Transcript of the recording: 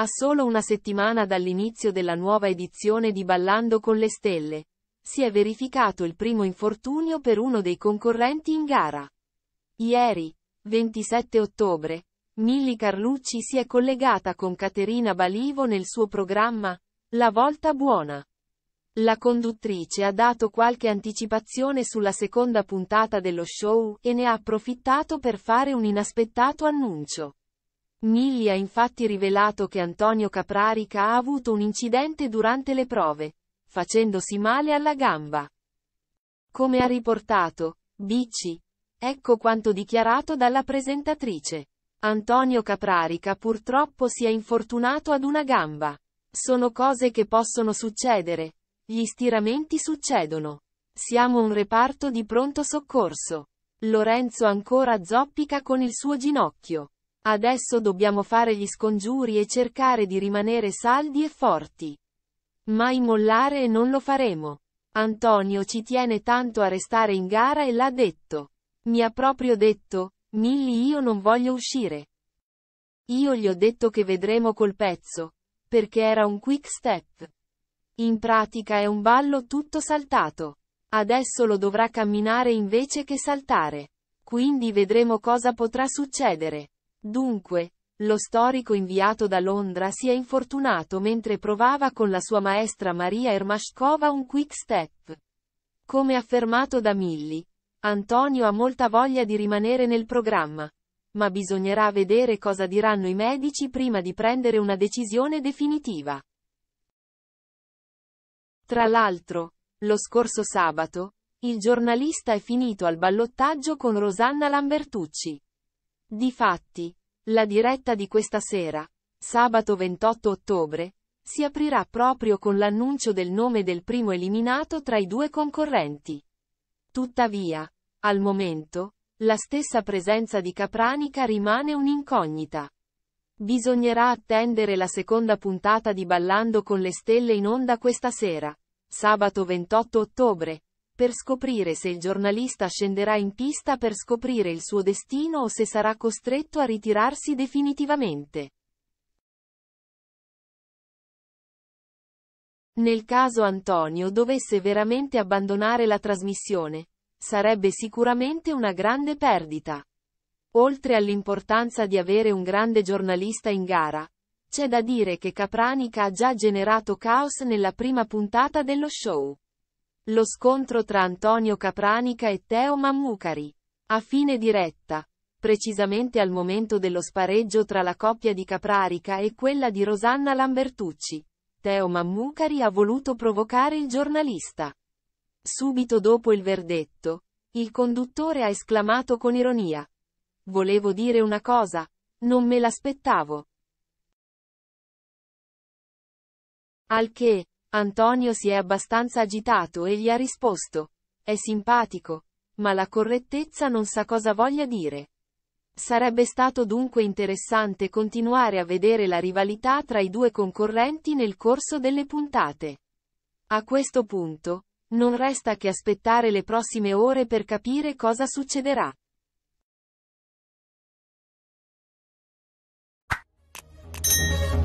A solo una settimana dall'inizio della nuova edizione di Ballando con le Stelle, si è verificato il primo infortunio per uno dei concorrenti in gara. Ieri, 27 ottobre, Milly Carlucci si è collegata con Caterina Balivo nel suo programma La Volta Buona. La conduttrice ha dato qualche anticipazione sulla seconda puntata dello show e ne ha approfittato per fare un inaspettato annuncio. Milli ha infatti rivelato che Antonio Caprarica ha avuto un incidente durante le prove, facendosi male alla gamba. Come ha riportato, Bicci. Ecco quanto dichiarato dalla presentatrice. Antonio Caprarica purtroppo si è infortunato ad una gamba. Sono cose che possono succedere. Gli stiramenti succedono. Siamo un reparto di pronto soccorso. Lorenzo ancora zoppica con il suo ginocchio. Adesso dobbiamo fare gli scongiuri e cercare di rimanere saldi e forti. Mai mollare e non lo faremo. Antonio ci tiene tanto a restare in gara e l'ha detto. Mi ha proprio detto, Milly io non voglio uscire. Io gli ho detto che vedremo col pezzo, perché era un quick step. In pratica è un ballo tutto saltato. Adesso lo dovrà camminare invece che saltare. Quindi vedremo cosa potrà succedere. Dunque, lo storico inviato da Londra si è infortunato mentre provava con la sua maestra Maria Ermashkova un quick step. Come affermato da Milli, Antonio ha molta voglia di rimanere nel programma, ma bisognerà vedere cosa diranno i medici prima di prendere una decisione definitiva. Tra l'altro, lo scorso sabato, il giornalista è finito al ballottaggio con Rosanna Lambertucci. Difatti, la diretta di questa sera, sabato 28 ottobre, si aprirà proprio con l'annuncio del nome del primo eliminato tra i due concorrenti. Tuttavia, al momento, la stessa presenza di Capranica rimane un'incognita. Bisognerà attendere la seconda puntata di Ballando con le stelle in onda questa sera, sabato 28 ottobre, per scoprire se il giornalista scenderà in pista per scoprire il suo destino o se sarà costretto a ritirarsi definitivamente. Nel caso Antonio dovesse veramente abbandonare la trasmissione, sarebbe sicuramente una grande perdita. Oltre all'importanza di avere un grande giornalista in gara, c'è da dire che Capranica ha già generato caos nella prima puntata dello show. Lo scontro tra Antonio Capranica e Teo Mammucari. A fine diretta. Precisamente al momento dello spareggio tra la coppia di Caprarica e quella di Rosanna Lambertucci. Teo Mammucari ha voluto provocare il giornalista. Subito dopo il verdetto, il conduttore ha esclamato con ironia. Volevo dire una cosa, non me l'aspettavo. Al che, Antonio si è abbastanza agitato e gli ha risposto. È simpatico. Ma la correttezza non sa cosa voglia dire. Sarebbe stato dunque interessante continuare a vedere la rivalità tra i due concorrenti nel corso delle puntate. A questo punto, non resta che aspettare le prossime ore per capire cosa succederà. you